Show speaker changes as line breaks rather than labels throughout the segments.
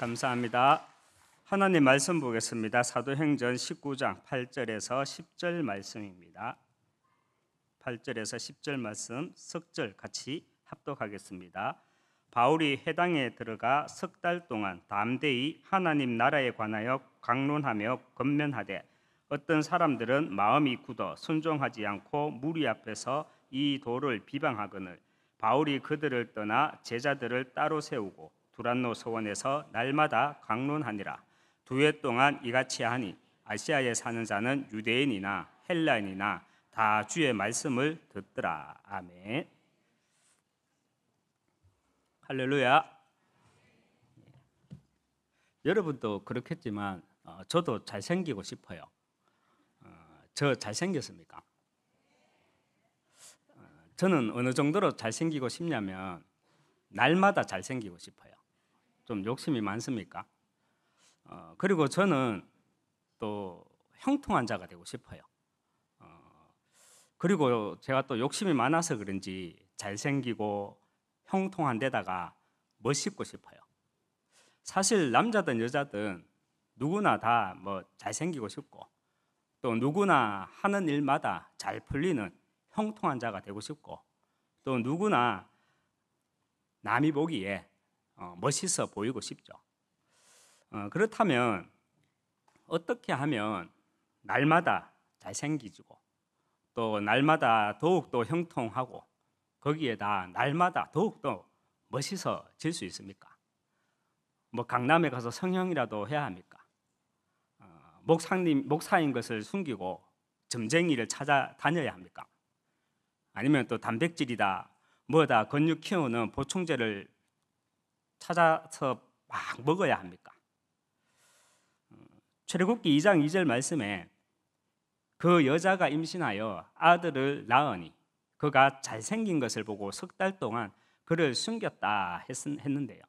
감사합니다. 하나님 말씀 보겠습니다. 사도행전 19장 8절에서 10절 말씀입니다. 8절에서 10절 말씀 석절 같이 합독하겠습니다. 바울이 해당에 들어가 석 달 동안 담대히 하나님 나라에 관하여 강론하며 건면하되 어떤 사람들은 마음이 굳어 순종하지 않고 무리 앞에서 이 도를 비방하거늘 바울이 그들을 떠나 제자들을 따로 세우고 두란노 소원에서 날마다 강론하니라 두 해 동안 이같이 하니 아시아에 사는 자는 유대인이나 헬라인이나 다 주의 말씀을 듣더라 아멘 할렐루야 예. 여러분도 그렇겠지만 어, 저도 잘생기고 싶어요 어, 저 잘생겼습니까? 어, 저는 어느 정도로 잘생기고 싶냐면 날마다 잘생기고 싶어요. 좀 욕심이 많습니까? 어, 그리고 저는 또 형통한 자가 되고 싶어요. 어, 그리고 제가 또 욕심이 많아서 그런지 잘생기고 형통한 데다가 멋있고 싶어요. 사실 남자든 여자든 누구나 다 뭐 잘생기고 싶고 또 누구나 하는 일마다 잘 풀리는 형통한 자가 되고 싶고 또 누구나 남이 보기에 어, 멋있어 보이고 싶죠. 어, 그렇다면 어떻게 하면 날마다 잘생기지고 또 날마다 더욱더 형통하고 거기에다 날마다 더욱더 멋있어질 수 있습니까? 뭐 강남에 가서 성형이라도 해야 합니까? 어, 목사님 목사인 것을 숨기고 점쟁이를 찾아다녀야 합니까? 아니면 또 단백질이다 뭐다 근육 키우는 보충제를 찾아서 막 먹어야 합니까? 어, 출애굽기 2장 2절 말씀에 그 여자가 임신하여 아들을 낳으니 그가 잘생긴 것을 보고 석 달 동안 그를 숨겼다 했는데요.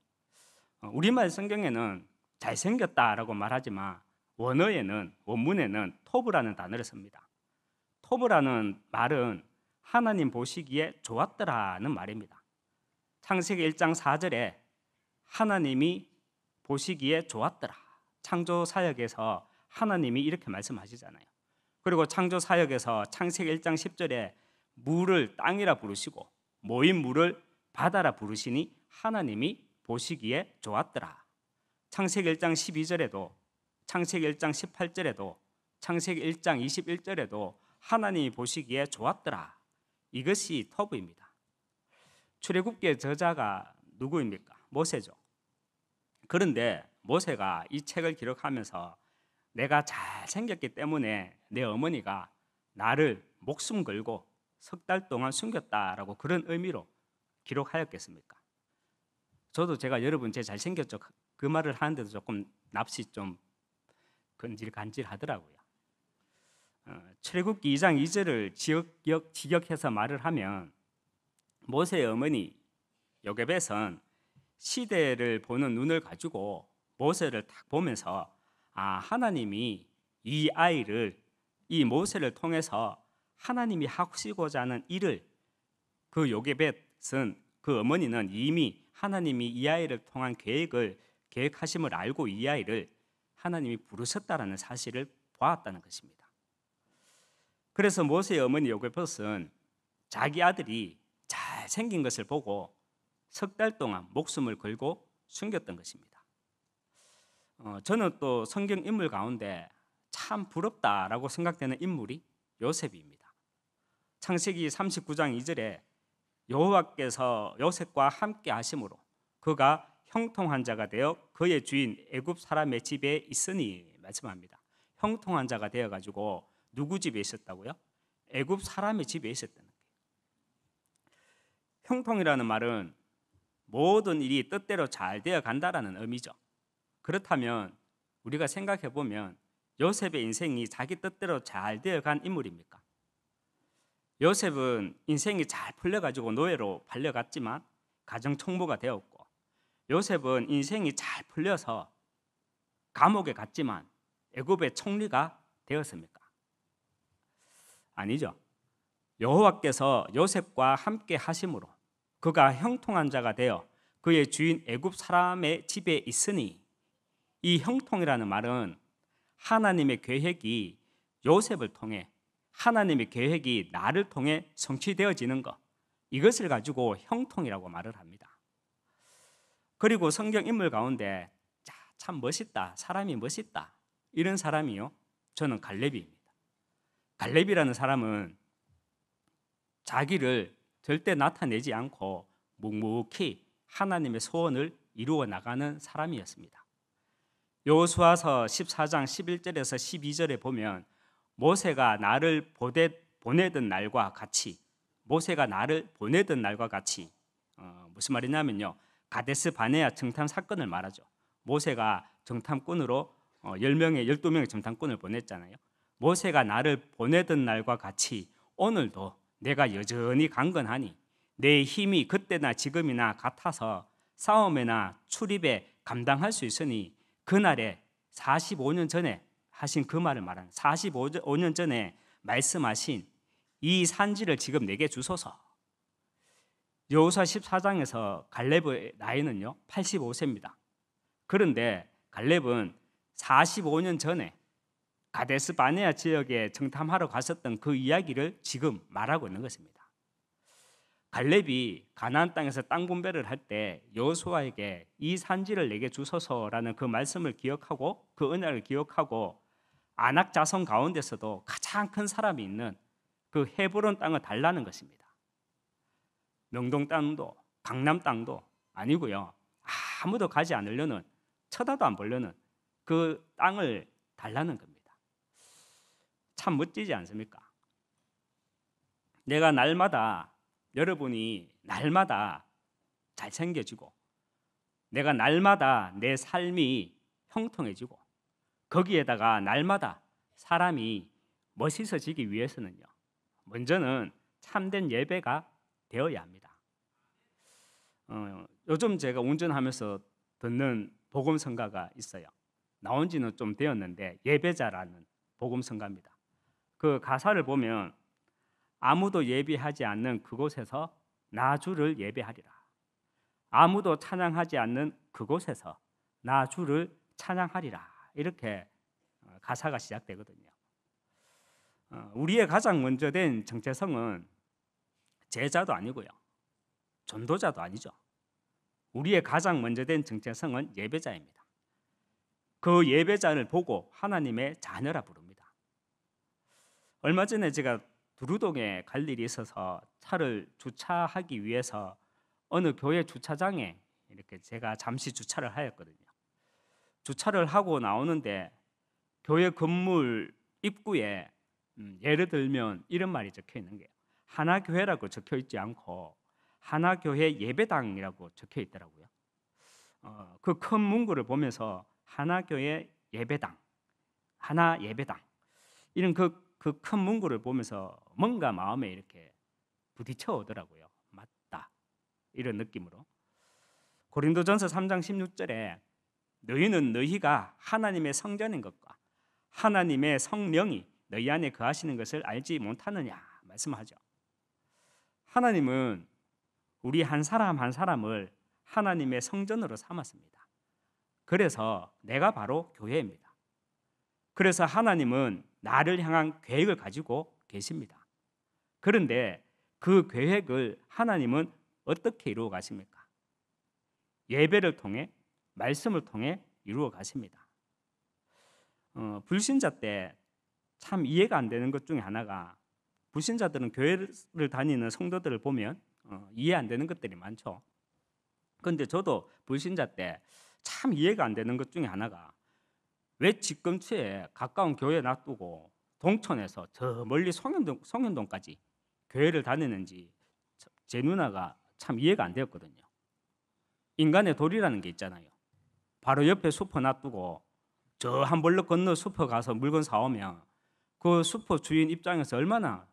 어, 우리말 성경에는 잘생겼다라고 말하지만 원어에는 원문에는 토브라는 단어를 씁니다. 토브라는 말은 하나님 보시기에 좋았더라는 말입니다. 창세기 1장 4절에 하나님이 보시기에 좋았더라. 창조 사역에서 하나님이 이렇게 말씀하시잖아요. 그리고 창조 사역에서 창세기 1장 10절에 물을 땅이라 부르시고 모인 물을 바다라 부르시니 하나님이 보시기에 좋았더라. 창세기 1장 12절에도 창세기 1장 18절에도 창세기 1장 21절에도 하나님이 보시기에 좋았더라. 이것이 터부입니다. 출애굽기의 저자가 누구입니까? 모세죠. 그런데 모세가 이 책을 기록하면서 내가 잘 생겼기 때문에 내 어머니가 나를 목숨 걸고 석 달 동안 숨겼다라고 그런 의미로 기록하였겠습니까? 저도 제가 여러분 제 잘생겼죠 그, 그 말을 하는데도 조금 납시 좀 건질간질하더라고요. 어, 출애굽기 2장 2절을 지역, 지역해서 말을 하면 모세의 어머니 요게벳은 시대를 보는 눈을 가지고 모세를 딱 보면서 아 하나님이 이 아이를 이 모세를 통해서 하나님이 하시고자 하는 일을 그 요게벳은 그 어머니는 이미 하나님이 이 아이를 통한 계획을 계획하심을 알고 이 아이를 하나님이 부르셨다라는 사실을 보았다는 것입니다. 그래서 모세의 어머니 요게벳은 자기 아들이 잘 생긴 것을 보고 석달 동안 목숨을 걸고 숨겼던 것입니다. 어, 저는 또 성경 인물 가운데 참 부럽다라고 생각되는 인물이 요셉입니다. 창세기 39장 2절에 여호와께서 요셉과 함께 하심으로 그가 형통한 자가 되어 그의 주인 애굽 사람의 집에 있으니 말씀합니다. 형통한 자가 되어 가지고 누구 집에 있었다고요? 애굽 사람의 집에 있었다는 거예요. 형통이라는 말은 모든 일이 뜻대로 잘 되어 간다라는 의미죠. 그렇다면 우리가 생각해 보면 요셉의 인생이 자기 뜻대로 잘 되어 간 인물입니까? 요셉은 인생이 잘 풀려가지고 노예로 팔려갔지만 가정 총무가 되었고 요셉은 인생이 잘 풀려서 감옥에 갔지만 애굽의 총리가 되었습니까? 아니죠. 여호와께서 요셉과 함께 하심으로 그가 형통한 자가 되어 그의 주인 애굽 사람의 집에 있으니 이 형통이라는 말은 하나님의 계획이 요셉을 통해 하나님의 계획이 나를 통해 성취되어지는 것 이것을 가지고 형통이라고 말을 합니다. 그리고 성경 인물 가운데 참 멋있다 사람이 멋있다 이런 사람이요 저는 갈렙입니다. 갈렙이라는 사람은 자기를 절대 나타내지 않고 묵묵히 하나님의 소원을 이루어 나가는 사람이었습니다. 여호수아서 14장 11절에서 12절에 보면 모세가 나를 보내, 보내던 날과 같이 모세가 나를 보내던 날과 같이 어, 무슨 말이냐면요 가데스 바네아 정탐 사건을 말하죠. 모세가 정탐꾼으로 어, 10명의 12명의 정탐꾼을 보냈잖아요. 모세가 나를 보내던 날과 같이 오늘도 내가 여전히 강건하니 내 힘이 그때나 지금이나 같아서 싸움에나 출입에 감당할 수 있으니 그날에 45년 전에 하신 그 말을 말한 45년 전에 말씀하신 이 산지를 지금 내게 주소서. 여호사 14장에서 갈렙의 나이는요 85세입니다. 그런데 갈렙은 45년 전에 가데스 바네아 지역에 정탐하러 갔었던 그 이야기를 지금 말하고 있는 것입니다. 갈렙이 가나안 땅에서 땅 분배를 할 때 여호수아에게 이 산지를 내게 주소서라는 그 말씀을 기억하고 그 은혜를 기억하고 안악 자손 가운데서도 가장 큰 사람이 있는 그 헤브론 땅을 달라는 것입니다. 명동 땅도 강남 땅도 아니고요. 아무도 가지 않으려는 쳐다도 안 보려는 그 땅을 달라는 겁니다. 참 멋지지 않습니까? 내가 날마다 여러분이 날마다 잘생겨지고 내가 날마다 내 삶이 형통해지고 거기에다가 날마다 사람이 멋있어지기 위해서는요. 먼저는 참된 예배가 되어야 합니다. 어, 요즘 제가 운전하면서 듣는 복음성가가 있어요. 나온 지는 좀 되었는데 예배자라는 복음성가입니다. 그 가사를 보면 아무도 예비하지 않는 그곳에서 나 주를 예배하리라. 아무도 찬양하지 않는 그곳에서 나 주를 찬양하리라. 이렇게 어, 가사가 시작되거든요. 어, 우리의 가장 먼저 된 정체성은 제자도 아니고요. 전도자도 아니죠. 우리의 가장 먼저 된 정체성은 예배자입니다. 그 예배자를 보고 하나님의 자녀라 부릅니다. 얼마 전에 제가 두루동에 갈 일이 있어서 차를 주차하기 위해서 어느 교회 주차장에 이렇게 제가 잠시 주차를 하였거든요. 주차를 하고 나오는데 교회 건물 입구에 음, 예를 들면 이런 말이 적혀 있는 게 하나 교회라고 적혀 있지 않고 하나 교회 예배당이라고 적혀 있더라고요. 어, 그큰 문구를 보면서 하나 교회 예배당, 하나 예배당 이런 그 그큰 문구를 보면서 뭔가 마음에 이렇게 부딪혀 오더라고요. 맞다. 이런 느낌으로. 고린도전서 3장 16절에 너희는 너희가 하나님의 성전인 것과 하나님의 성령이 너희 안에 거하시는 것을 알지 못하느냐 말씀하죠. 하나님은 우리 한 사람 한 사람을 하나님의 성전으로 삼았습니다. 그래서 내가 바로 교회입니다. 그래서 하나님은 나를 향한 계획을 가지고 계십니다. 그런데 그 계획을 하나님은 어떻게 이루어 가십니까? 예배를 통해 말씀을 통해 이루어 가십니다. 어, 불신자 때 참 이해가 안 되는 것 중에 하나가 불신자들은 교회를 다니는 성도들을 보면 어, 이해 안 되는 것들이 많죠. 그런데 저도 불신자 때 참 이해가 안 되는 것 중에 하나가 왜 집근처에 가까운 교회 놔두고 동천에서 저 멀리 성현동, 성현동까지 교회를 다니는지 제 누나가 참 이해가 안 되었거든요. 인간의 도리라는 게 있잖아요. 바로 옆에 숲퍼 놔두고 저 한 벌로 건너 숲퍼 가서 물건 사오면 그숲퍼 주인 입장에서 얼마나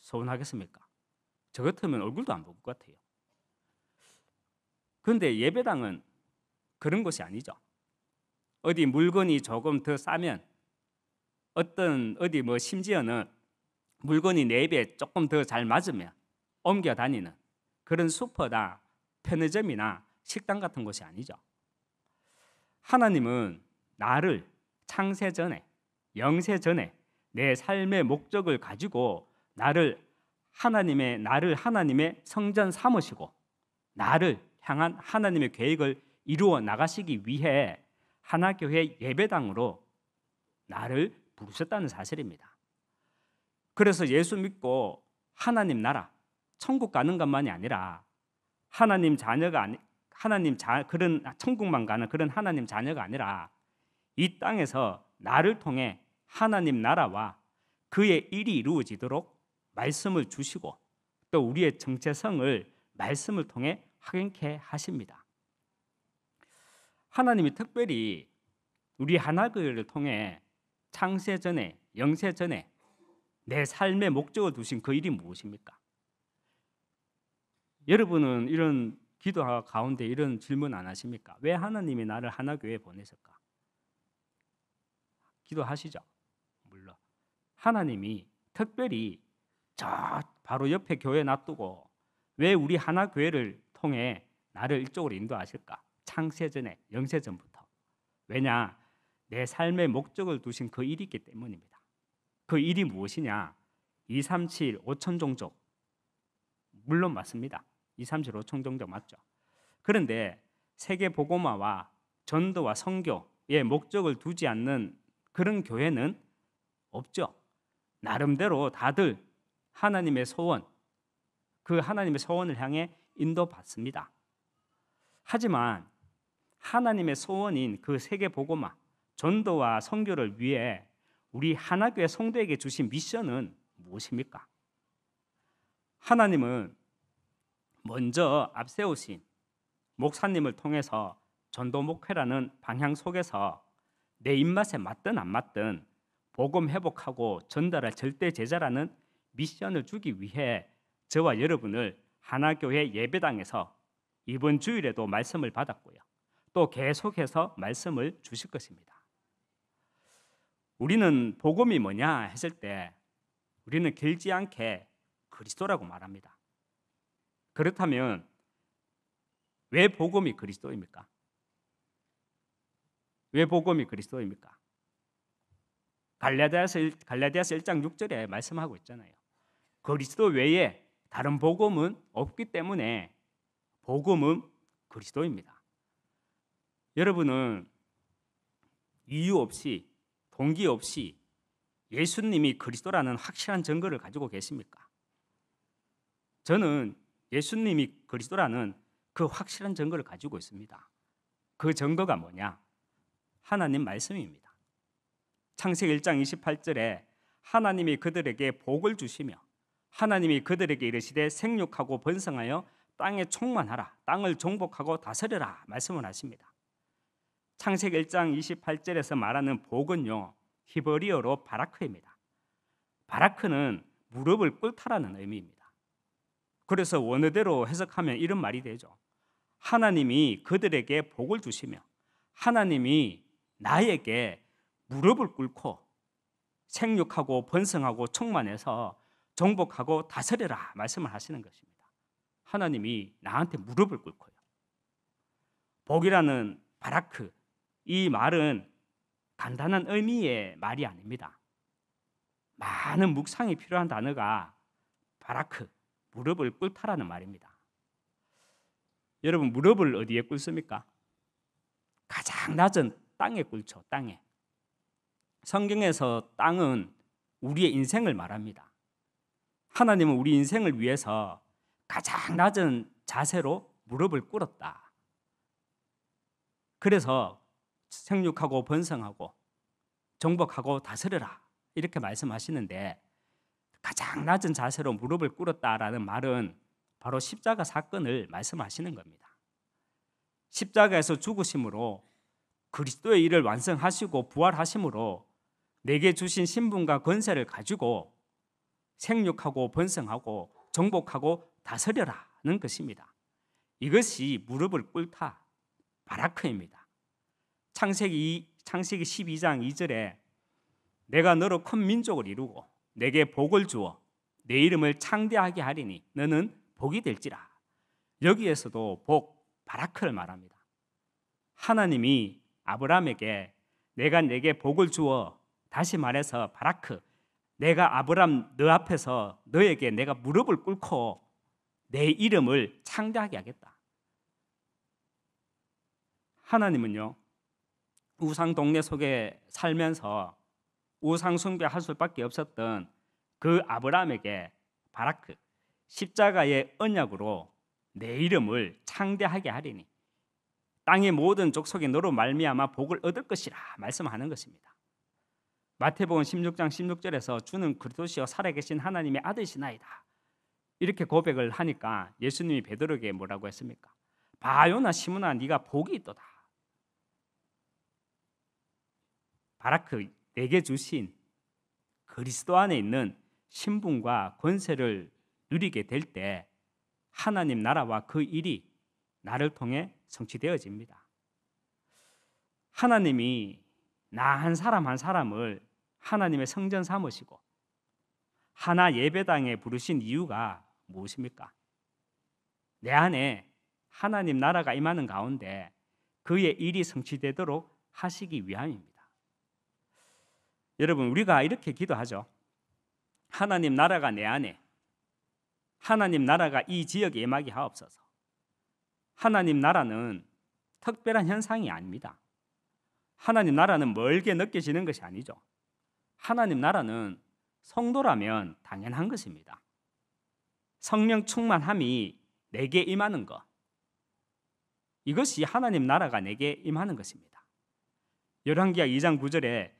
서운하겠습니까? 저 같으면 얼굴도 안 볼 것 같아요. 그런데 예배당은 그런 것이 아니죠. 어디 물건이 조금 더 싸면 어떤 어디 뭐 심지어는 물건이 내 네 입에 조금 더 잘 맞으면 옮겨 다니는 그런 슈퍼다 편의점이나 식당 같은 곳이 아니죠. 하나님은 나를 창세 전에 영세 전에 내 삶의 목적을 가지고 나를 하나님의 나를 하나님의 성전 삼으시고 나를 향한 하나님의 계획을 이루어 나가시기 위해 하나교회 예배당으로 나를 부르셨다는 사실입니다. 그래서 예수 믿고 하나님 나라, 천국 가는 것만이 아니라 하나님 자녀가 아니 하나님 자 그런 천국만 가는 그런 하나님 자녀가 아니라 이 땅에서 나를 통해 하나님 나라와 그의 일이 이루어지도록 말씀을 주시고 또 우리의 정체성을 말씀을 통해 확인케 하십니다. 하나님이 특별히 우리 하나님을 통해 창세 전에 영세 전에 내 삶의 목적을 두신 그 일이 무엇입니까? 여러분은 이런 기도 가운데 이런 질문 안 하십니까? 왜 하나님이 나를 하나 교회에 보내실까? 기도하시죠. 물론 하나님이 특별히 저 바로 옆에 교회 놔두고 왜 우리 하나 교회를 통해 나를 이쪽으로 인도하실까? 창세전에 영세전부터 왜냐 내 삶의 목적을 두신 그 일이 있기 때문입니다. 그 일이 무엇이냐? 2, 3, 7, 5천 종족 물론 맞습니다. 2, 3, 7, 5천 종족 맞죠. 그런데 세계 보고마와 전도와 선교의 목적을 두지 않는 그런 교회는 없죠. 나름대로 다들 하나님의 소원, 그 하나님의 소원을 향해 인도받습니다. 하지만 하나님의 소원인 그 세계 복음화, 전도와 선교를 위해 우리 하나교회 성도에게 주신 미션은 무엇입니까? 하나님은 먼저 앞세우신 목사님을 통해서 전도 목회라는 방향 속에서 내 입맛에 맞든 안 맞든 복음 회복하고 전달할 절대 제자라는 미션을 주기 위해 저와 여러분을 하나교회 예배당에서 이번 주일에도 말씀을 받았고요. 또 계속해서 말씀을 주실 것입니다. 우리는 복음이 뭐냐 했을 때 우리는 길지 않게 그리스도라고 말합니다. 그렇다면 왜 복음이 그리스도입니까? 왜 복음이 그리스도입니까? 갈라디아서 갈라디아서 1장 6절에 말씀하고 있잖아요. 그리스도 외에 다른 복음은 없기 때문에 복음은 그리스도입니다. 여러분은 이유 없이 동기 없이 예수님이 그리스도라는 확실한 증거를 가지고 계십니까? 저는 예수님이 그리스도라는 그 확실한 증거를 가지고 있습니다. 그 증거가 뭐냐? 하나님 말씀입니다. 창세기 1장 28절에 하나님이 그들에게 복을 주시며 하나님이 그들에게 이르시되 생육하고 번성하여 땅에 총만하라 땅을 정복하고 다스려라 말씀을 하십니다. 창세기 1장 28절에서 말하는 복은요 히브리어로 바라크입니다. 바라크는 무릎을 꿇다라는 의미입니다. 그래서 원어대로 해석하면 이런 말이 되죠. 하나님이 그들에게 복을 주시며 하나님이 나에게 무릎을 꿇고 생육하고 번성하고 충만해서 정복하고 다스려라 말씀을 하시는 것입니다. 하나님이 나한테 무릎을 꿇고요. 복이라는 바라크 이 말은 간단한 의미의 말이 아닙니다. 많은 묵상이 필요한 단어가 바라크 무릎을 꿇다라는 말입니다. 여러분 무릎을 어디에 꿇습니까? 가장 낮은 땅에 꿇죠. 땅에. 성경에서 땅은 우리의 인생을 말합니다. 하나님은 우리 인생을 위해서 가장 낮은 자세로 무릎을 꿇었다. 그래서 생육하고 번성하고 정복하고 다스려라 이렇게 말씀하시는데 가장 낮은 자세로 무릎을 꿇었다라는 말은 바로 십자가 사건을 말씀하시는 겁니다. 십자가에서 죽으심으로 그리스도의 일을 완성하시고 부활하심으로 내게 주신 신분과 권세를 가지고 생육하고 번성하고 정복하고 다스려라는 것입니다. 이것이 무릎을 꿇다 바라크입니다. 창세기 창세기 12장 2절에 내가 너로 큰 민족을 이루고 내게 복을 주어 내 이름을 창대하게 하리니 너는 복이 될지라. 여기에서도 복 바라크를 말합니다. 하나님이 아브라함에게 내가 내게 복을 주어 다시 말해서 바라크 내가 아브람 너 앞에서 너에게 내가 무릎을 꿇고 내 이름을 창대하게 하겠다. 하나님은요 우상 동네 속에 살면서 우상 숭배할 수밖에 없었던 그 아브라함에게 바라크 십자가의 언약으로 내 이름을 창대하게 하리니 땅의 모든 족속이 너로 말미암아 복을 얻을 것이라 말씀하는 것입니다. 마태복음 16장 16절에서 주는 그리스도시여 살아계신 하나님의 아들이시나이다. 이렇게 고백을 하니까 예수님이 베드로에게 뭐라고 했습니까? 바요나 시므나 네가 복이 있도다. 바라크 내게 주신 그리스도 안에 있는 신분과 권세를 누리게 될 때 하나님 나라와 그 일이 나를 통해 성취되어집니다. 하나님이 나 한 사람 한 사람을 하나님의 성전 삼으시고 하나 예배당에 부르신 이유가 무엇입니까? 내 안에 하나님 나라가 임하는 가운데 그의 일이 성취되도록 하시기 위함입니다. 여러분 우리가 이렇게 기도하죠. 하나님 나라가 내 안에 하나님 나라가 이 지역에 임하게 하옵소서. 하나님 나라는 특별한 현상이 아닙니다. 하나님 나라는 멀게 느껴지는 것이 아니죠. 하나님 나라는 성도라면 당연한 것입니다. 성령 충만함이 내게 임하는 것. 이것이 하나님 나라가 내게 임하는 것입니다. 열왕기하 2장 9절에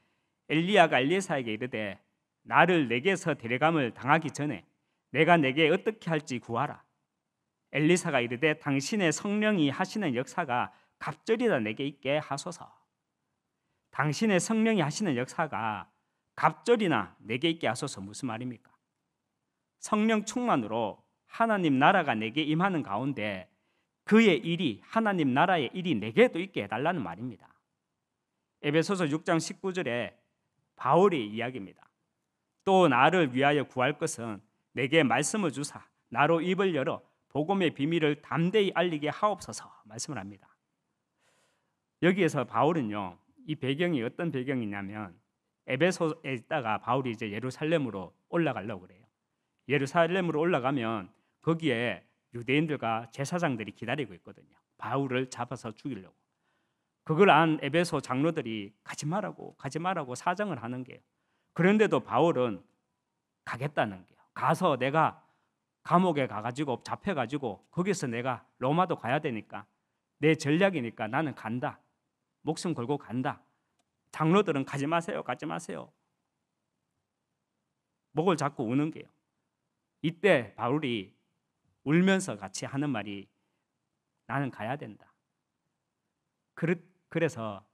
엘리야가 엘리사에게 이르되 나를 내게서 데려감을 당하기 전에 내가 내게 어떻게 할지 구하라. 엘리사가 이르되 당신의 성령이 하시는 역사가 갑절이라 내게 있게 하소서. 당신의 성령이 하시는 역사가 갑절이나 내게 있게 하소서 무슨 말입니까? 성령 충만으로 하나님 나라가 내게 임하는 가운데 그의 일이 하나님 나라의 일이 내게도 있게 해달라는 말입니다. 에베소서 6장 19절에 바울이 이야기입니다. 또 나를 위하여 구할 것은 내게 말씀을 주사 나로 입을 열어 복음의 비밀을 담대히 알리게 하옵소서 말씀을 합니다. 여기에서 바울은요 이 배경이 어떤 배경이냐면 에베소에 있다가 바울이 이제 예루살렘으로 올라가려고 그래요. 예루살렘으로 올라가면 거기에 유대인들과 제사장들이 기다리고 있거든요. 바울을 잡아서 죽이려고. 그걸 안 에베소 장로들이 가지 말라고 가지 말라고 사정을 하는 게요. 그런데도 바울은 가겠다는 게요. 가서 내가 감옥에 가가지고 잡혀가지고 거기서 내가 로마도 가야 되니까 내 전략이니까 나는 간다. 목숨 걸고 간다. 장로들은 가지 마세요, 가지 마세요. 목을 잡고 우는 게요. 이때 바울이 울면서 같이 하는 말이 나는 가야 된다. 그릇 그래서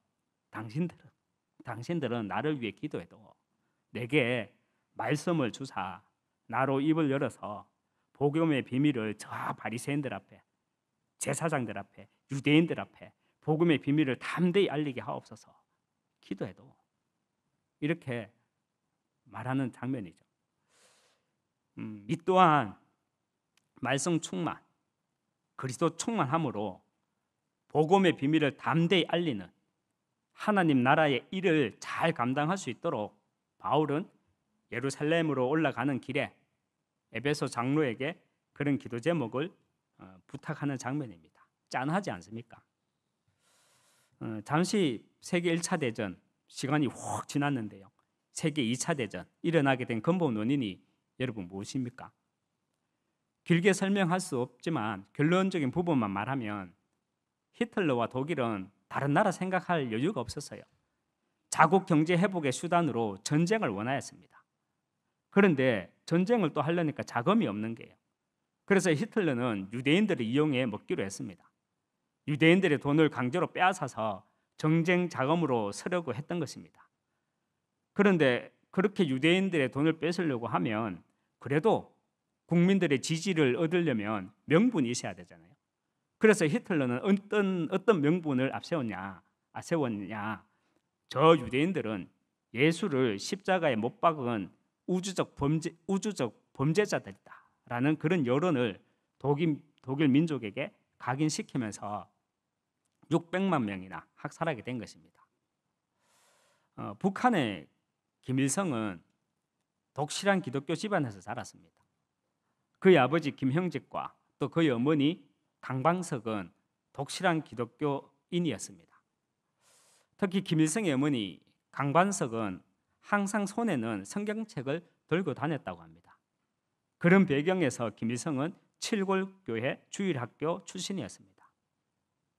당신들은 당신들은 나를 위해 기도해도 내게 말씀을 주사 나로 입을 열어서 복음의 비밀을 저 바리새인들 앞에 제사장들 앞에 유대인들 앞에 복음의 비밀을 담대히 알리게 하옵소서 기도해도 이렇게 말하는 장면이죠. 음, 이 또한 말씀 충만 그리스도 충만함으로 복음의 비밀을 담대히 알리는 하나님 나라의 일을 잘 감당할 수 있도록 바울은 예루살렘으로 올라가는 길에 에베소 장로에게 그런 기도 제목을 어, 부탁하는 장면입니다. 짠하지 않습니까? 어, 잠시 세계 1차 대전 시간이 확 지났는데요. 세계 2차 대전 일어나게 된 근본 원인이 여러분 무엇입니까? 길게 설명할 수 없지만 결론적인 부분만 말하면 히틀러와 독일은 다른 나라 생각할 여유가 없었어요. 자국 경제 회복의 수단으로 전쟁을 원하였습니다. 그런데 전쟁을 또 하려니까 자금이 없는 게요. 그래서 히틀러는 유대인들을 이용해 먹기로 했습니다. 유대인들의 돈을 강제로 빼앗아서 정쟁 자금으로 쓰려고 했던 것입니다. 그런데 그렇게 유대인들의 돈을 뺏으려고 하면 그래도 국민들의 지지를 얻으려면 명분이 있어야 되잖아요. 그래서 히틀러는 어떤 어떤 명분을 앞세웠냐? 앞세웠냐? 저 유대인들은 예수를 십자가에 못 박은 우주적 범죄 우주적 범죄자들이다라는 그런 여론을 독일 독일 민족에게 각인시키면서 600만 명이나 학살하게 된 것입니다. 어, 북한의 김일성은 독실한 기독교 집안에서 자랐습니다. 그의 아버지 김형직과 또 그의 어머니 강방석은 독실한 기독교인이었습니다. 특히 김일성의 어머니 강관석은 항상 손에는 성경책을 들고 다녔다고 합니다. 그런 배경에서 김일성은 칠골교회 주일학교 출신이었습니다.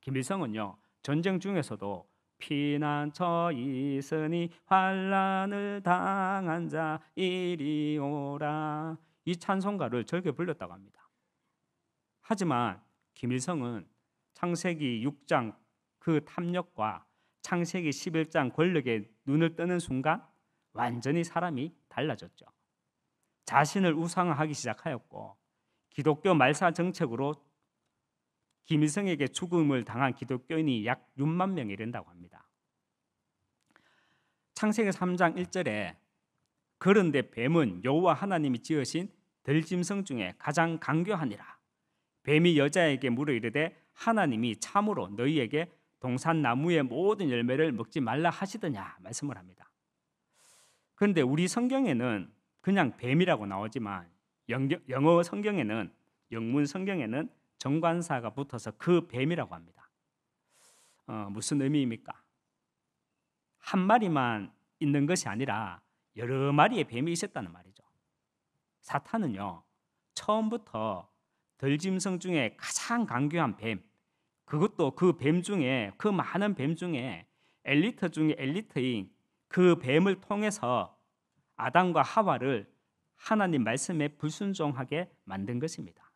김일성은요 전쟁 중에서도 피난처 있으니 환란을 당한 자 이리 오라 이 찬송가를 즐겨 불렀다고 합니다. 하지만 김일성은 창세기 6장 그 탐욕과 창세기 11장 권력에 눈을 뜨는 순간 완전히 사람이 달라졌죠. 자신을 우상화하기 시작하였고 기독교 말사 정책으로 김일성에게 죽음을 당한 기독교인이 약 6만 명이 된다고 합니다. 창세기 3장 1절에 그런데 뱀은 여호와 하나님이 지으신 들짐승 중에 가장 강교하니라 뱀이 여자에게 물어 이르되 하나님이 참으로 너희에게 동산 나무의 모든 열매를 먹지 말라 하시더냐 말씀을 합니다. 그런데 우리 성경에는 그냥 뱀이라고 나오지만 영어 성경에는 영문 성경에는 정관사가 붙어서 그 뱀이라고 합니다. 어, 무슨 의미입니까? 한 마리만 있는 것이 아니라 여러 마리의 뱀이 있었다는 말이죠. 사탄은요 처음부터 들짐승 중에 가장 강교한 뱀. 그것도 그 뱀 중에 그 많은 뱀 중에 엘리트 중에 엘리트인 그 뱀을 통해서 아담과 하와를 하나님 말씀에 불순종하게 만든 것입니다.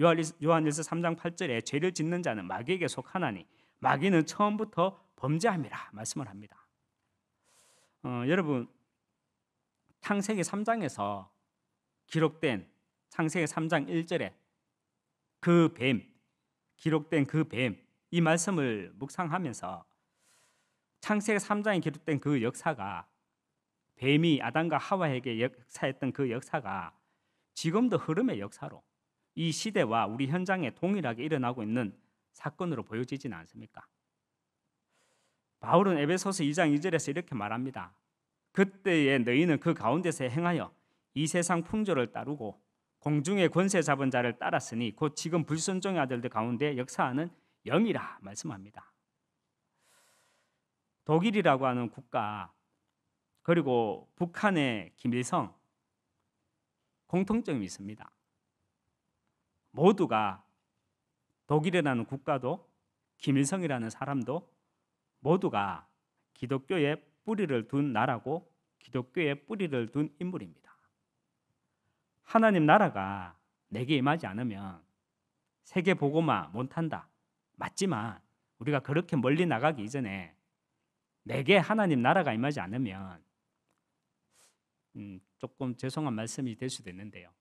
요한일서 3장 8절에 죄를 짓는 자는 마귀에게 속하나니 마귀는 처음부터 범죄함이라 말씀을 합니다. 어, 여러분 창세기 3장에서 기록된 창세기 3장 1절에 그 뱀, 기록된 그 뱀, 이 말씀을 묵상하면서 창세기 3장에 기록된 그 역사가 뱀이 아담과 하와에게 역사했던 그 역사가 지금도 흐름의 역사로 이 시대와 우리 현장에 동일하게 일어나고 있는 사건으로 보여지지는 않습니까? 바울은 에베소서 2장 2절에서 이렇게 말합니다. 그때에 너희는 그 가운데서 행하여 이 세상 풍조를 따르고 공중의 권세 잡은 자를 따랐으니 곧 지금 불순종의 아들들 가운데 역사하는 영이라 말씀합니다. 독일이라고 하는 국가 그리고 북한의 김일성 공통점이 있습니다. 모두가 독일이라는 국가도 김일성이라는 사람도 모두가 기독교의 뿌리를 둔 나라고 기독교의 뿌리를 둔 인물입니다. 하나님 나라가 내게 임하지 않으면 세계 보고만 못한다. 맞지만 우리가 그렇게 멀리 나가기 이전에 내게 하나님 나라가 임하지 않으면 음, 조금 죄송한 말씀이 될 수도 있는데요.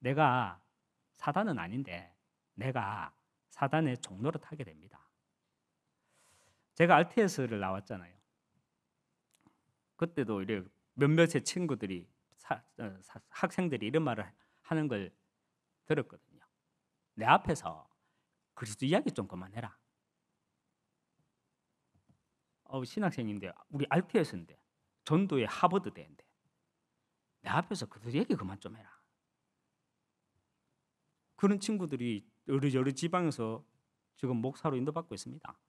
내가 사단은 아닌데 내가 사단의 종로를 타게 됩니다. 제가 RTS를 나왔잖아요. 그때도 이렇게 몇몇의 친구들이 사, 어, 사, 학생들이 이런 말을 하는 걸 들었거든요. 내 앞에서 그리스도 이야기 좀 그만해라. 어, 신학생인데 우리 RTS인데 전도의 하버드 대인데 내 앞에서 그들 얘기 그만 좀 해라. 그런 친구들이 여러 여러 지방에서 지금 목사로 인도받고 있습니다.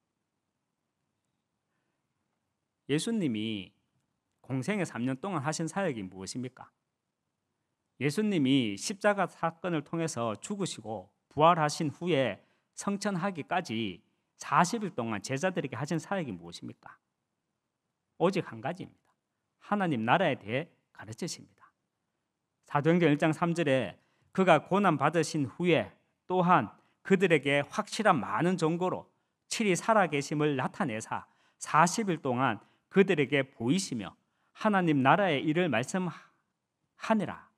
예수님이 공생의 3년 동안 하신 사역이 무엇입니까? 예수님이 십자가 사건을 통해서 죽으시고 부활하신 후에 성천하기까지 40일 동안 제자들에게 하신 사역이 무엇입니까? 오직 한 가지입니다. 하나님 나라에 대해 가르치십니다. 사도행전 1장 3절에 그가 고난 받으신 후에 또한 그들에게 확실한 많은 정보로 칠이 살아계심을 나타내사 40일 동안 그들에게 보이시며 하나님 나라의 일을 말씀하니라.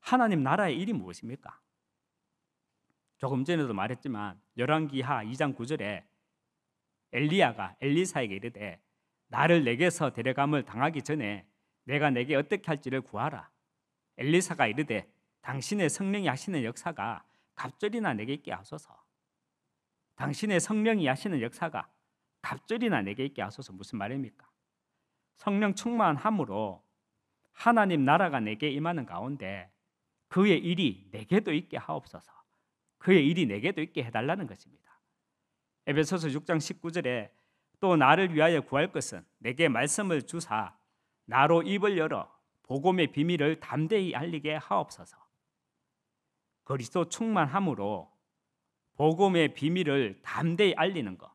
하나님 나라의 일이 무엇입니까? 조금 전에도 말했지만 열왕기하 2장 9절에 엘리야가 엘리사에게 이르되 나를 내게서 데려감을 당하기 전에 내가 내게 어떻게 할지를 구하라. 엘리사가 이르되 당신의 성령이 하시는 역사가 갑절이나 내게 있게 하소서. 당신의 성령이 하시는 역사가 갑절이나 내게 있게 하소서 무슨 말입니까? 성령 충만함으로 하나님 나라가 내게 임하는 가운데 그의 일이 내게도 있게 하옵소서. 그의 일이 내게도 있게 해달라는 것입니다. 에베소서 6장 19절에 또 나를 위하여 구할 것은 내게 말씀을 주사 나로 입을 열어 복음의 비밀을 담대히 알리게 하옵소서. 그리스도 충만함으로 복음의 비밀을 담대히 알리는 것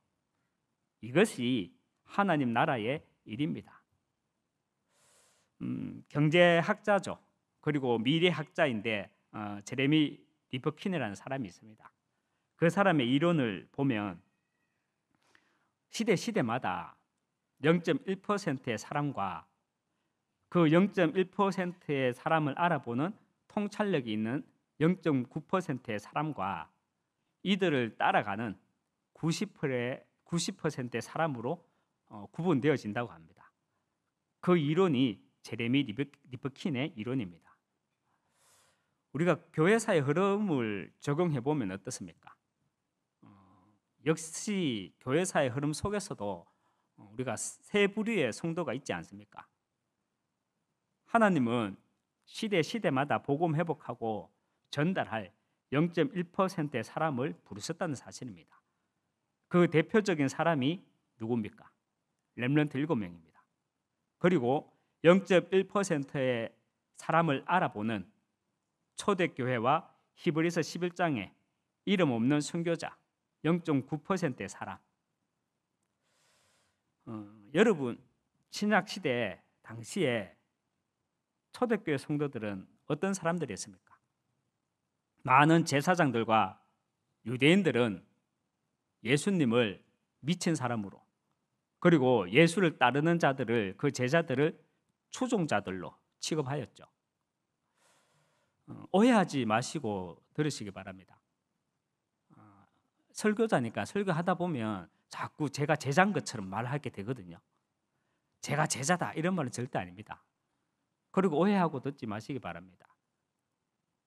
이것이 하나님 나라의 일입니다. 음, 경제학자죠. 그리고 미래학자인데 어, 제레미 리퍼킨이라는 사람이 있습니다. 그 사람의 이론을 보면 시대 시대마다 0.1%의 사람과 그 0.1%의 사람을 알아보는 통찰력이 있는 0.9%의 사람과 이들을 따라가는 90%의 사람으로 어, 구분되어진다고 합니다. 그 이론이 제레미 리버킨의 이론입니다. 우리가 교회사의 흐름을 적용해 보면 어떻습니까? 어, 역시 교회사의 흐름 속에서도 우리가 세 부류의 성도가 있지 않습니까? 하나님은 시대 시대마다 복음 회복하고 전달할 0.1%의 사람을 부르셨다는 사실입니다. 그 대표적인 사람이 누굽니까? 렘런트 7명입니다. 그리고 0.1%의 사람을 알아보는 초대교회와 히브리서 11장에 이름 없는 순교자 0.9%의 사람 어, 여러분 신약 시대 당시에 초대교회 성도들은 어떤 사람들이었습니까? 많은 제사장들과 유대인들은 예수님을 미친 사람으로 그리고 예수를 따르는 자들을 그 제자들을 추종자들로 취급하였죠. 어, 오해하지 마시고 들으시기 바랍니다. 어, 설교자니까 설교하다 보면 자꾸 제가 제자인 것처럼 말하게 되거든요. 제가 제자다 이런 말은 절대 아닙니다. 그리고 오해하고 듣지 마시기 바랍니다.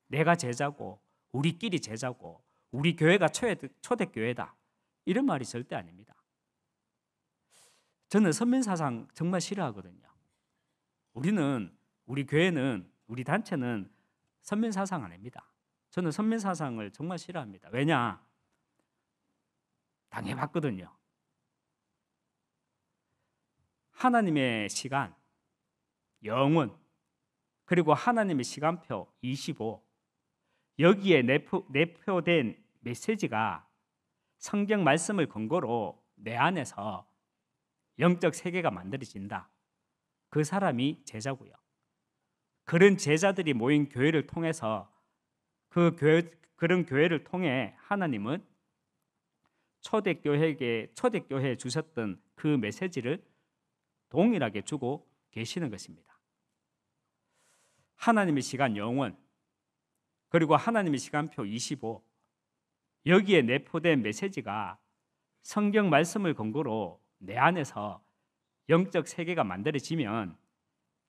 내가 제자고 우리끼리 제자고 우리 교회가 초대교회다 이런 말이 절대 아닙니다. 저는 선민사상 정말 싫어하거든요. 우리는 우리 교회는 우리 단체는 선민 사상 아닙니다. 저는 선민 사상을 정말 싫어합니다. 왜냐? 당해 봤거든요. 하나님의 시간, 영원, 그리고 하나님의 시간표 25 여기에 내포, 내표된 메시지가 성경 말씀을 근거로 내 안에서 영적 세계가 만들어진다. 그 사람이 제자고요. 그런 제자들이 모인 교회를 통해서 그 교회, 그런 교회를 통해 하나님은 초대교회에 초대교회에 주셨던 그 메시지를 동일하게 주고 계시는 것입니다. 하나님의 시간 영원 그리고 하나님의 시간표 25 여기에 내포된 메시지가 성경 말씀을 근거로 내 안에서 영적 세계가 만들어지면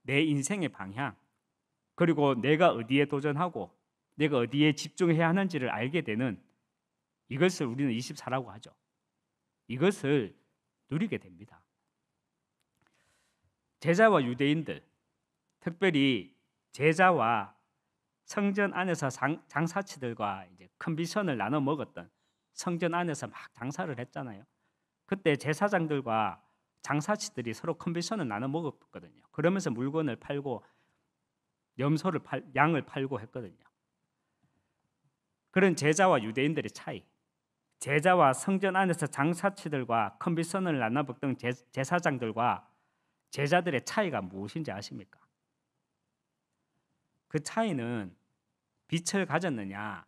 내 인생의 방향 그리고 내가 어디에 도전하고 내가 어디에 집중해야 하는지를 알게 되는 이것을 우리는 24라고 하죠. 이것을 누리게 됩니다. 제자와 유대인들, 특별히 제자와 성전 안에서 장, 사치들과 이제 컨비션을 나눠 먹었던 성전 안에서 막 장사를 했잖아요. 그때 제사장들과 장사치들이 서로 컨비션을 나눠 먹었거든요. 그러면서 물건을 팔고 염소를 팔, 양을 팔고 했거든요. 그런 제자와 유대인들의 차이. 제자와 성전 안에서 장사치들과 컨비션을 나눠 먹던 제, 제사장들과 제자들의 차이가 무엇인지 아십니까? 그 차이는 빛을 가졌느냐,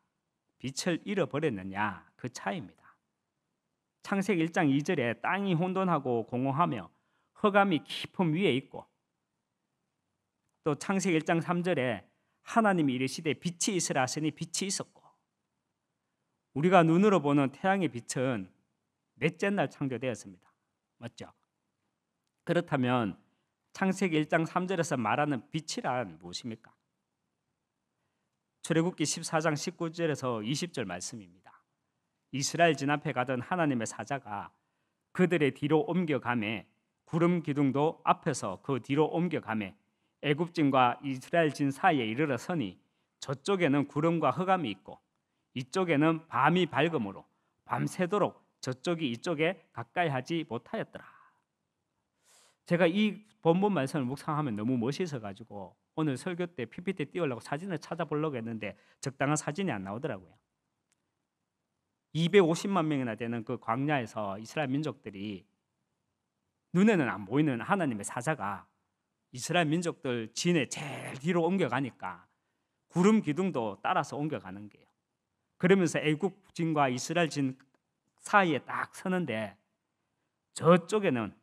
빛을 잃어버렸느냐 그 차이입니다. 창세기 1장 2절에 땅이 혼돈하고 공허하며 허감이 깊음 위에 있고 또 창세기 1장 3절에 하나님이 이르시되 빛이 있으라 하시니 빛이 있었고 우리가 눈으로 보는 태양의 빛은 넷째 날 창조되었습니다. 맞죠? 그렇다면 창세기 1장 3절에서 말하는 빛이란 무엇입니까? 출애굽기 14장 19절에서 20절 말씀입니다. 이스라엘 진 앞에 가던 하나님의 사자가 그들의 뒤로 옮겨가며 구름 기둥도 앞에서 그 뒤로 옮겨가며 애굽진과 이스라엘진 사이에 이르러 서니 저쪽에는 구름과 흑암이 있고 이쪽에는 밤이 밝음으로 밤새도록 저쪽이 이쪽에 가까이 하지 못하였더라. 제가 이 본문 말씀을 묵상하면 너무 멋있어 가지고 오늘 설교 때 PPT 띄우려고 사진을 찾아보려고 했는데 적당한 사진이 안 나오더라고요. 250만 명이나 되는 그 광야에서 이스라엘 민족들이 눈에는 안 보이는 하나님의 사자가 이스라엘 민족들 진에 제일 뒤로 옮겨가니까 구름 기둥도 따라서 옮겨가는 거예요 그러면서 애국 진과 이스라엘 진 사이에 딱 서는데 저쪽에는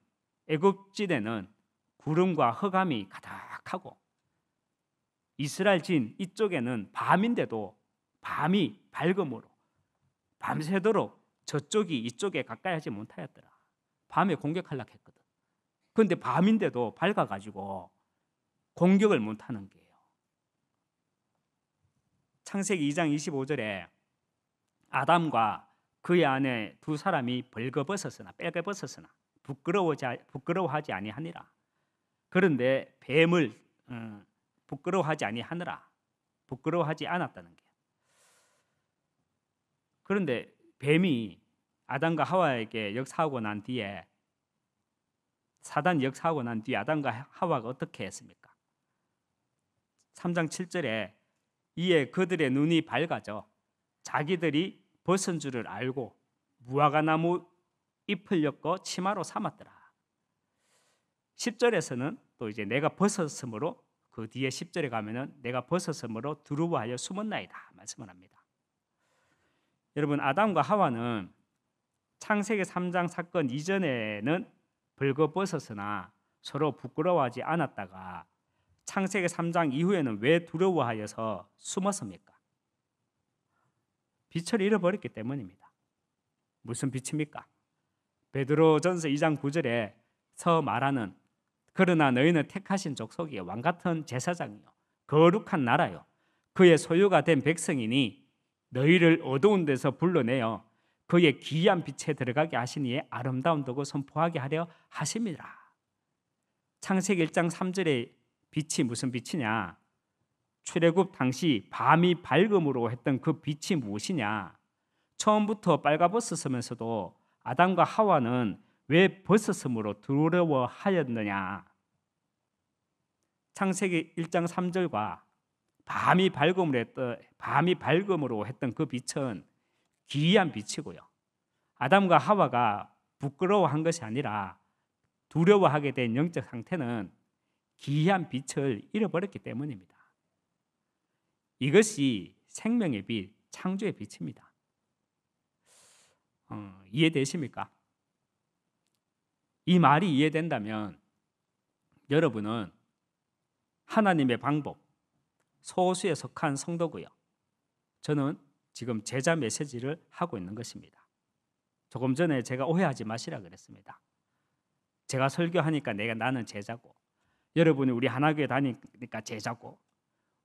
애굽 진에는 구름과 흑암이 가득하고 이스라엘 진 이쪽에는 밤인데도 밤이 밝음으로 밤새도록 저쪽이 이쪽에 가까이 하지 못하였더라. 밤에 공격하려 했거든. 그런데 밤인데도 밝아가지고 공격을 못하는 게예요 창세기 2장 25절에 아담과 그의 아내 두 사람이 벌거벗었으나 빨개벗었으나 부끄러워지 부끄러워하지 아니하니라. 그런데 뱀을 음, 부끄러워하지 아니하느라 부끄러워하지 않았다는 게. 그런데 뱀이 아담과 하와에게 역사하고 난 뒤에 사단 역사하고 난 뒤에 아담과 하와가 어떻게 했습니까? 3장 7절에 이에 그들의 눈이 밝아져 자기들이 벗은 줄을 알고 무화과 나무 잎을 엮어 치마로 삼았더라. 10절에서는 또 이제 내가 벗었으므로 그 뒤에 10절에 가면은 내가 벗었으므로 두루하여 숨었나이다 말씀을 합니다. 여러분 아담과 하와는 창세기 3장 사건 이전에는 벌거벗었으나 서로 부끄러워하지 않았다가 창세기 3장 이후에는 왜 두려워하여서 숨었습니까? 빛을 잃어버렸기 때문입니다. 무슨 빛입니까? 베드로전서 2장 9절에 서 말하는 그러나 너희는 택하신 족속이요 왕 같은 제사장이요 거룩한 나라요 그의 소유가 된 백성이니 너희를 어두운 데서 불러내어 그의 기이한 빛에 들어가게 하시니 아름다운 도고 선포하게 하려 하심이라. 창세기 1장 3절의 빛이 무슨 빛이냐? 출애굽 당시 밤이 밝음으로 했던 그 빛이 무엇이냐? 처음부터 빨가벗었으면서도 아담과 하와는 왜 벗었으므로 두려워하였느냐? 창세기 1장 3절과 밤이 밝음으로 했던 밤이 밝음으로 했던 그 빛은 기이한 빛이고요. 아담과 하와가 부끄러워한 것이 아니라 두려워하게 된 영적 상태는 기이한 빛을 잃어버렸기 때문입니다. 이것이 생명의 빛, 창조의 빛입니다. 어, 이해되십니까? 이 말이 이해된다면 여러분은 하나님의 방법, 소수에 속한 성도고요. 저는 지금 제자 메시지를 하고 있는 것입니다. 조금 전에 제가 오해하지 마시라 그랬습니다. 제가 설교하니까 내가 나는 제자고 여러분이 우리 하나교회 다니니까 제자고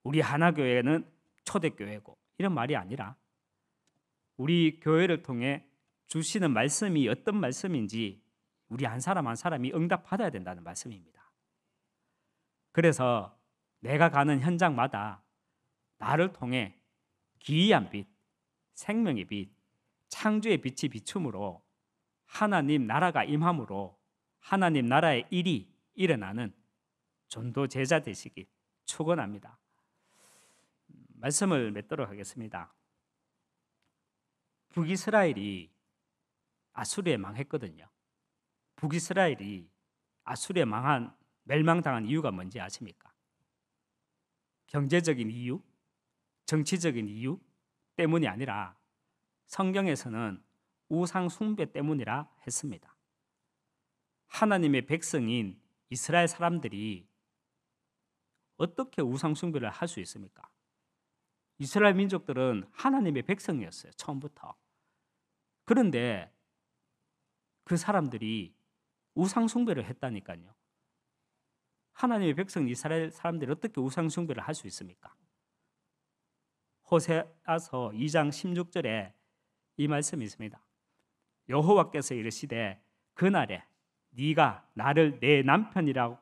우리 하나교회는 초대교회고 이런 말이 아니라 우리 교회를 통해 주시는 말씀이 어떤 말씀인지 우리 한 사람 한 사람이 응답받아야 된다는 말씀입니다. 그래서 내가 가는 현장마다 나를 통해 기이한 빛, 생명의 빛, 창조의 빛이 비춤으로 하나님 나라가 임함으로 하나님 나라의 일이 일어나는 전도 제자 되시길 축원합니다. 말씀을 맺도록 하겠습니다. 북이스라엘이 아수르에 망했거든요. 북이스라엘이 아수르에 망한 멸망당한 이유가 뭔지 아십니까? 경제적인 이유, 정치적인 이유 때문이 아니라 성경에서는 우상 숭배 때문이라 했습니다. 하나님의 백성인 이스라엘 사람들이 어떻게 우상 숭배를 할 수 있습니까? 이스라엘 민족들은 하나님의 백성이었어요. 처음부터. 그런데 그 사람들이 우상 숭배를 했다니까요. 하나님의 백성 이스라엘 사람들이 어떻게 우상 숭배를 할 수 있습니까? 호세아서 2장 16절에 이 말씀이 있습니다. 여호와께서 이르시되 그날에 네가 나를 내 남편이라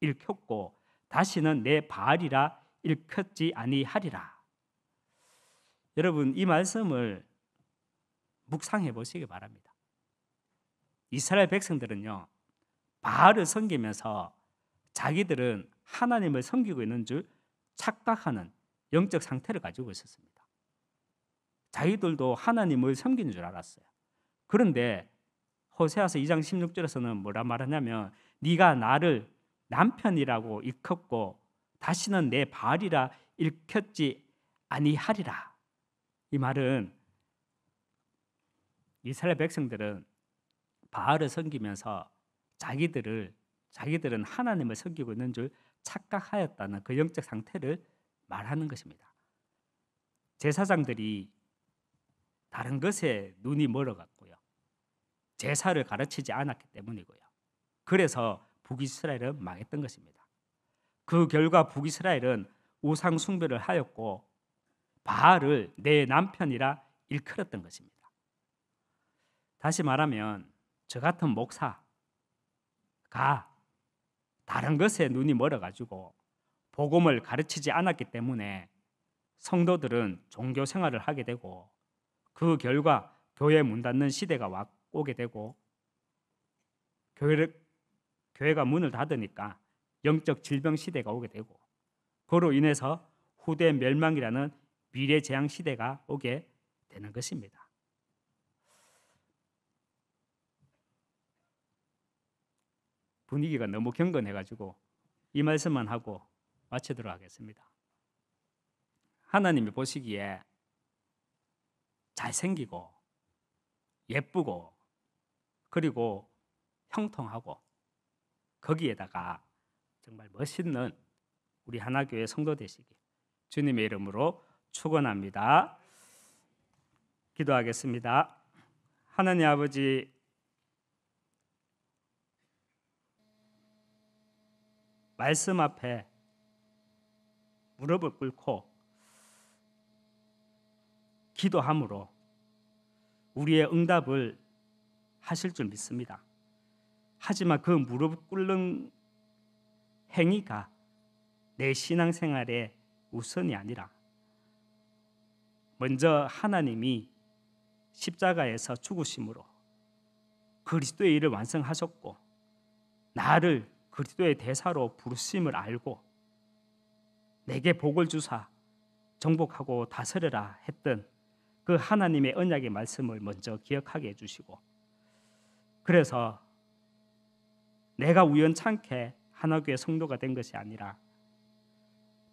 일컫고 다시는 내 바알이라 일컫지 아니하리라. 여러분 이 말씀을 묵상해 보시기 바랍니다. 이스라엘 백성들은요 바알을 섬기면서 자기들은 하나님을 섬기고 있는 줄 착각하는 영적 상태를 가지고 있었습니다. 자기들도 하나님을 섬기는 줄 알았어요. 그런데 호세아서 2장 16절에서는 뭐라 말하냐면 네가 나를 남편이라고 일컫고 다시는 내 발이라 일컫지 아니하리라. 이 말은 이스라엘 백성들은 바알을 섬기면서 자기들을 자기들은 하나님을 섬기고 있는 줄 착각하였다는 그 영적 상태를 말하는 것입니다. 제사장들이 다른 것에 눈이 멀어갔고요. 제사를 가르치지 않았기 때문이고요. 그래서 북이스라엘은 망했던 것입니다. 그 결과 북이스라엘은 우상 숭배를 하였고 바알을 내 남편이라 일컬었던 것입니다. 다시 말하면 저 같은 목사가 다른 것에 눈이 멀어가지고 복음을 가르치지 않았기 때문에 성도들은 종교 생활을 하게 되고 그 결과 교회 문 닫는 시대가 오게 되고 교회를, 교회가 문을 닫으니까 영적 질병 시대가 오게 되고 그로 인해서 후대 멸망이라는 미래 재앙 시대가 오게 되는 것입니다. 분위기가 너무 경건해가지고 이 말씀만 하고 마치도록 하겠습니다. 하나님이 보시기에 잘생기고 예쁘고 그리고 형통하고 거기에다가 정말 멋있는 우리 하나교회 성도 되시기 주님의 이름으로 축원합니다. 기도하겠습니다. 하나님 아버지 말씀 앞에 무릎을 꿇고 기도함으로 우리의 응답을 하실 줄 믿습니다. 하지만 그 무릎 꿇는 행위가 내 신앙생활의 우선이 아니라 먼저 하나님이 십자가에서 죽으심으로 그리스도의 일을 완성하셨고 나를 그리스도의 대사로 부르심을 알고 내게 복을 주사 정복하고 다스려라 했던 그 하나님의 언약의 말씀을 먼저 기억하게 해주시고 그래서 내가 우연찮게 하나교의 성도가 된 것이 아니라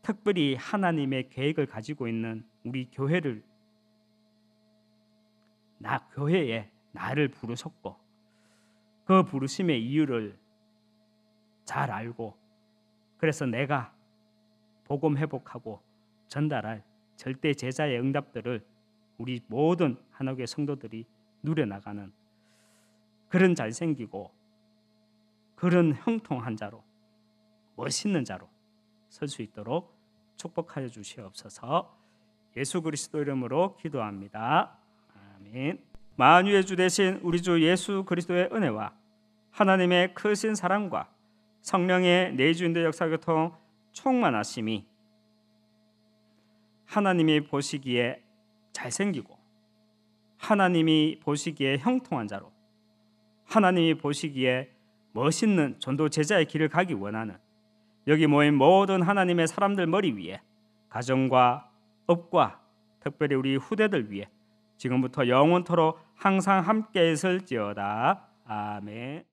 특별히 하나님의 계획을 가지고 있는 우리 교회를 나 교회에 나를 부르셨고 그 부르심의 이유를 잘 알고 그래서 내가 복음 회복하고 전달할 절대 제자의 응답들을 우리 모든 한옥의 성도들이 누려나가는 그런 잘생기고 그런 형통한 자로 멋있는 자로 설 수 있도록 축복하여 주시옵소서. 예수 그리스도 이름으로 기도합니다. 아멘. 만유의 주 대신 우리 주 예수 그리스도의 은혜와 하나님의 크신 사랑과 성령의 내주인대 역사를 통 충만하심이 하나님이 보시기에 잘생기고 하나님이 보시기에 형통한 자로 하나님이 보시기에 멋있는 전도 제자의 길을 가기 원하는 여기 모인 모든 하나님의 사람들 머리 위에 가정과 업과 특별히 우리 후대들 위해 지금부터 영원토록 항상 함께 있을지어다. 아멘.